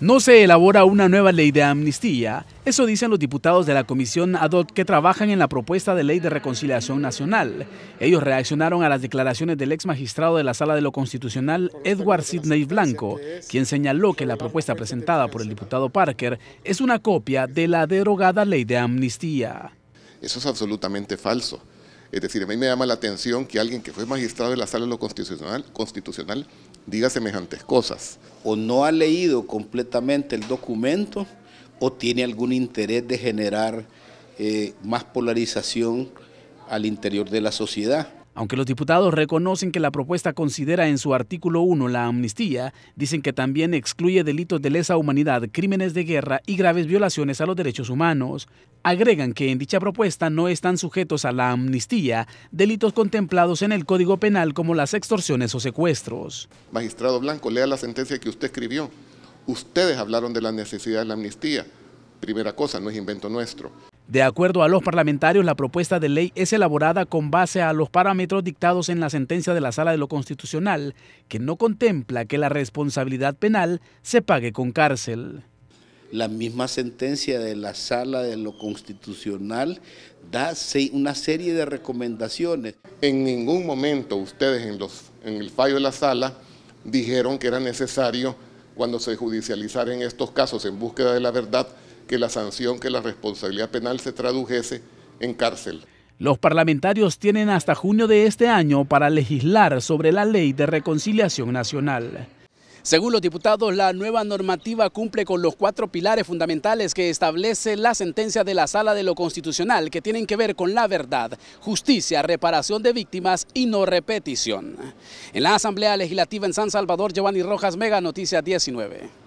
No se elabora una nueva ley de amnistía, eso dicen los diputados de la comisión ad que trabajan en la propuesta de ley de reconciliación nacional. Ellos reaccionaron a las declaraciones del ex magistrado de la Sala de lo Constitucional, Edward Sidney Blanco, quien señaló que la propuesta presentada por el diputado Parker es una copia de la derogada ley de amnistía. Eso es absolutamente falso. Es decir, a mí me llama la atención que alguien que fue magistrado de la sala de lo constitucional, constitucional diga semejantes cosas. O no ha leído completamente el documento o tiene algún interés de generar eh, más polarización al interior de la sociedad. Aunque los diputados reconocen que la propuesta considera en su artículo 1 la amnistía, dicen que también excluye delitos de lesa humanidad, crímenes de guerra y graves violaciones a los derechos humanos. Agregan que en dicha propuesta no están sujetos a la amnistía delitos contemplados en el Código Penal como las extorsiones o secuestros. Magistrado Blanco, lea la sentencia que usted escribió. Ustedes hablaron de la necesidad de la amnistía. Primera cosa, no es invento nuestro. De acuerdo a los parlamentarios, la propuesta de ley es elaborada con base a los parámetros dictados en la sentencia de la Sala de lo Constitucional, que no contempla que la responsabilidad penal se pague con cárcel. La misma sentencia de la Sala de lo Constitucional da una serie de recomendaciones. En ningún momento ustedes en, el fallo de la Sala dijeron que era necesario, cuando se judicializaran estos casos en búsqueda de la verdad, que la sanción, que la responsabilidad penal se tradujese en cárcel. Los parlamentarios tienen hasta junio de este año para legislar sobre la ley de reconciliación nacional. Según los diputados, la nueva normativa cumple con los cuatro pilares fundamentales que establece la sentencia de la Sala de lo Constitucional, que tienen que ver con la verdad, justicia, reparación de víctimas y no repetición. En la Asamblea Legislativa en San Salvador, Giovanni Rojas, Mega Noticia 19.